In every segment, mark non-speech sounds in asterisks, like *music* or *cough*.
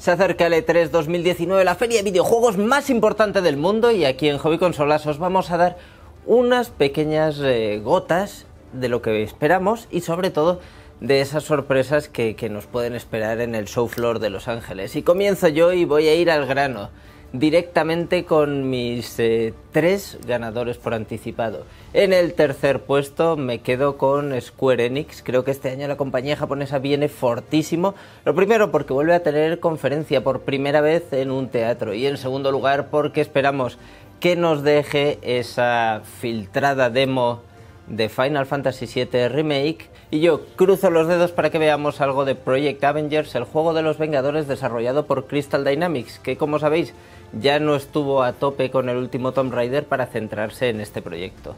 Se acerca el E3 2019, la feria de videojuegos más importante del mundo y aquí en Hobby Consolas os vamos a dar unas pequeñas eh, gotas de lo que esperamos y sobre todo de esas sorpresas que, que nos pueden esperar en el show floor de Los Ángeles. Y comienzo yo y voy a ir al grano directamente con mis eh, tres ganadores por anticipado. En el tercer puesto me quedo con Square Enix. Creo que este año la compañía japonesa viene fortísimo. Lo primero porque vuelve a tener conferencia por primera vez en un teatro. Y en segundo lugar porque esperamos que nos deje esa filtrada demo de Final Fantasy VII Remake y yo cruzo los dedos para que veamos algo de Project Avengers, el juego de los Vengadores desarrollado por Crystal Dynamics, que como sabéis ya no estuvo a tope con el último Tomb Raider para centrarse en este proyecto.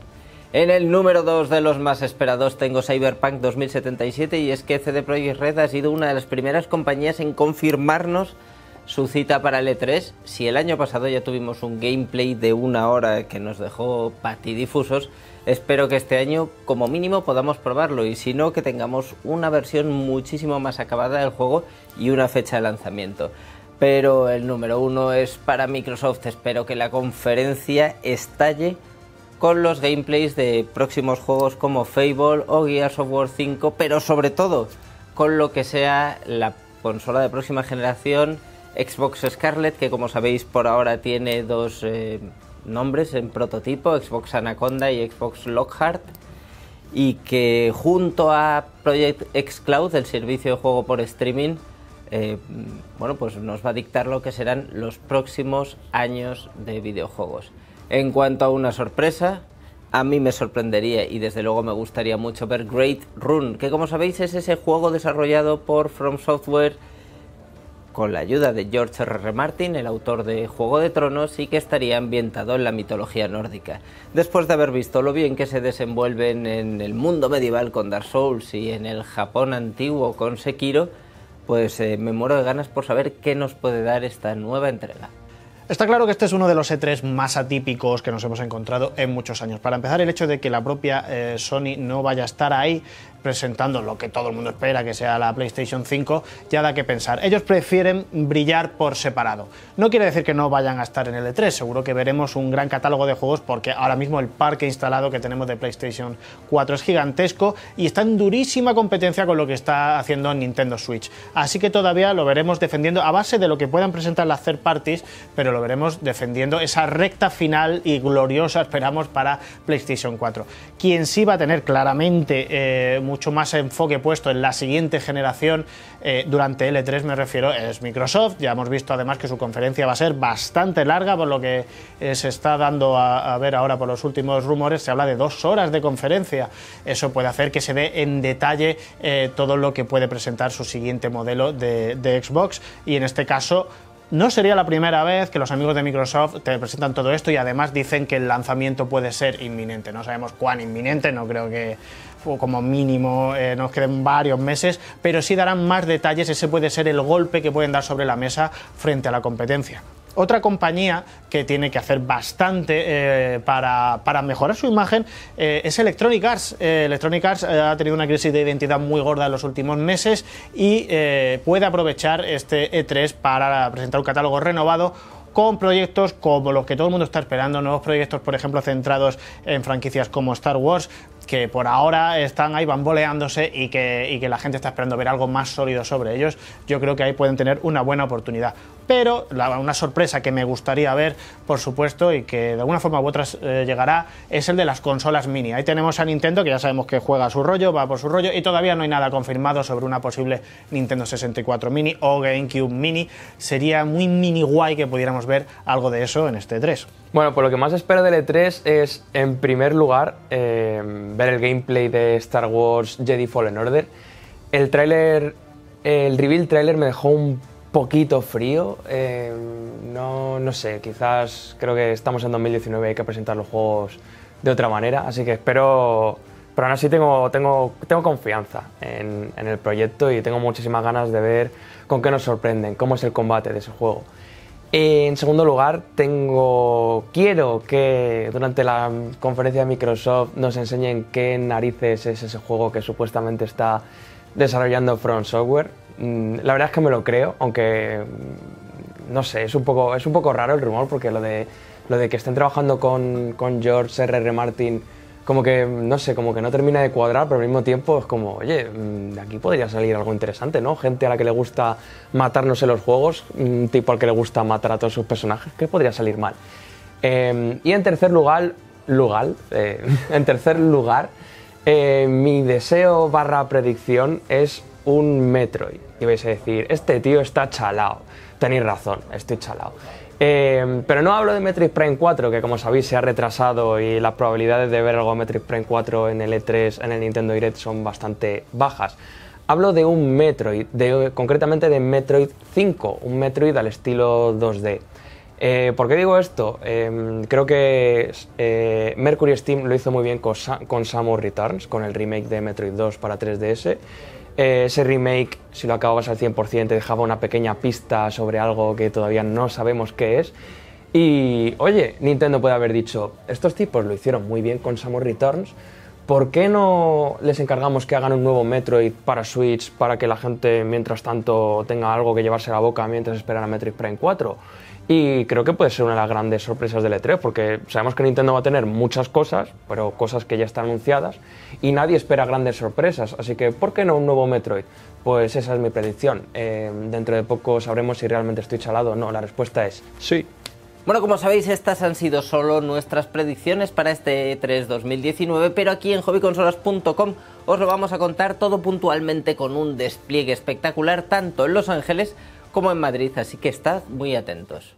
En el número 2 de los más esperados tengo Cyberpunk 2077 y es que CD Projekt Red ha sido una de las primeras compañías en confirmarnos su cita para el E3. Si el año pasado ya tuvimos un gameplay de una hora que nos dejó patidifusos, espero que este año como mínimo podamos probarlo y si no que tengamos una versión muchísimo más acabada del juego y una fecha de lanzamiento pero el número uno es para Microsoft. Espero que la conferencia estalle con los gameplays de próximos juegos como Fable o Gears of War 5, pero sobre todo con lo que sea la consola de próxima generación, Xbox Scarlet, que como sabéis por ahora tiene dos eh, nombres en prototipo, Xbox Anaconda y Xbox Lockhart, y que junto a Project Xcloud, el servicio de juego por streaming, eh, bueno, pues nos va a dictar lo que serán los próximos años de videojuegos. En cuanto a una sorpresa, a mí me sorprendería y desde luego me gustaría mucho ver Great Run, que como sabéis es ese juego desarrollado por From Software con la ayuda de George R.R. Martin, el autor de Juego de Tronos, y que estaría ambientado en la mitología nórdica. Después de haber visto lo bien que se desenvuelven en el mundo medieval con Dark Souls y en el Japón antiguo con Sekiro, pues eh, me muero de ganas por saber qué nos puede dar esta nueva entrega. Está claro que este es uno de los E3 más atípicos que nos hemos encontrado en muchos años. Para empezar, el hecho de que la propia eh, Sony no vaya a estar ahí presentando lo que todo el mundo espera que sea la PlayStation 5, ya da que pensar. Ellos prefieren brillar por separado. No quiere decir que no vayan a estar en el E3, seguro que veremos un gran catálogo de juegos porque ahora mismo el parque instalado que tenemos de PlayStation 4 es gigantesco y está en durísima competencia con lo que está haciendo Nintendo Switch. Así que todavía lo veremos defendiendo a base de lo que puedan presentar las third parties, pero lo veremos defendiendo esa recta final y gloriosa esperamos para PlayStation 4. Quien sí va a tener claramente eh, mucho más enfoque puesto en la siguiente generación eh, durante L3 me refiero es Microsoft. Ya hemos visto además que su conferencia va a ser bastante larga por lo que eh, se está dando a, ver ahora por los últimos rumores. Se habla de dos horas de conferencia. Eso puede hacer que se ve en detalle eh, todo lo que puede presentar su siguiente modelo de, de Xbox y en este caso no sería la primera vez que los amigos de Microsoft te presentan todo esto y además dicen que el lanzamiento puede ser inminente. No sabemos cuán inminente, no creo que como mínimo eh, nos queden varios meses, pero sí darán más detalles, ese puede ser el golpe que pueden dar sobre la mesa frente a la competencia. Otra compañía que tiene que hacer bastante eh, para, mejorar su imagen eh, es Electronic Arts. Eh, Electronic Arts ha tenido una crisis de identidad muy gorda en los últimos meses y puede aprovechar este E3 para presentar un catálogo renovado con proyectos como los que todo el mundo está esperando, nuevos proyectos, por ejemplo, centrados en franquicias como Star Wars, que por ahora están ahí bamboleándose y que, y que la gente está esperando ver algo más sólido sobre ellos. Yo creo que ahí pueden tener una buena oportunidad pero una sorpresa que me gustaría ver, por supuesto, y que de alguna forma u otra eh, llegará, es el de las consolas mini. Ahí tenemos a Nintendo, que ya sabemos que juega a su rollo, va por su rollo, y todavía no hay nada confirmado sobre una posible Nintendo 64 mini o GameCube mini. Sería muy mini guay que pudiéramos ver algo de eso en este 3. Bueno, pues lo que más espero del E3 es, en primer lugar, eh, ver el gameplay de Star Wars Jedi Fallen Order. El tráiler, el reveal trailer me dejó un poquito frío. Eh, no, no sé, quizás creo que estamos en 2019 y hay que presentar los juegos de otra manera, así que espero... Pero aún así tengo, tengo, tengo confianza en, el proyecto y tengo muchísimas ganas de ver con qué nos sorprenden, cómo es el combate de ese juego. En segundo lugar, tengo quiero que durante la conferencia de Microsoft nos enseñen qué narices es ese juego que supuestamente está desarrollando Front Software. Mm, la verdad es que me lo creo, aunque mm, no sé, es un poco, es un poco raro el rumor porque lo de, lo de que estén trabajando con, George R.R. Martin como que, mm, no sé, como que no termina de cuadrar, pero al mismo tiempo es como, oye, de aquí podría salir algo interesante, ¿no? Gente a la que le gusta matarnos en los juegos, un tipo al que le gusta matar a todos sus personajes, ¿qué podría salir mal? Em, y en tercer lugar, lugar eh, *laughs* en tercer lugar, eh, mi deseo barra predicción es un Metroid. Y vais a decir, este tío está chalado Tenéis razón, estoy chalado eh, pero no hablo de Metroid Prime 4, que como sabéis se ha retrasado y las probabilidades de ver algo de Metroid Prime 4 en el E3, en el Nintendo Direct, son bastante bajas. Hablo de un Metroid, concretamente de Metroid 5, un Metroid al estilo 2D. Eh, ¿Por qué digo esto? Em, creo que eh, Mercury Steam lo hizo muy bien con, con Returns, con el remake de Metroid 2 para 3DS. Eh, ese remake, si lo acababas al 100%, te dejaba una pequeña pista sobre algo que todavía no sabemos qué es. Y oye, Nintendo puede haber dicho, estos tipos lo hicieron muy bien con Samus Returns, ¿por qué no les encargamos que hagan un nuevo Metroid para Switch para que la gente, mientras tanto, tenga algo que llevarse a la boca mientras esperan a Metroid Prime 4? Y creo que puede ser una de las grandes sorpresas del E3, porque sabemos que Nintendo va a tener muchas cosas, pero cosas que ya están anunciadas, y nadie espera grandes sorpresas. Así que, ¿por qué no un nuevo Metroid? Pues esa es mi predicción. Eh, dentro de poco sabremos si realmente estoy chalado o no. La respuesta es sí. Bueno, como sabéis, estas han sido solo nuestras predicciones para este E3 2019, pero aquí en hobbyconsolas.com os lo vamos a contar todo puntualmente con un despliegue espectacular tanto en Los Ángeles como en Madrid, así que estad muy atentos.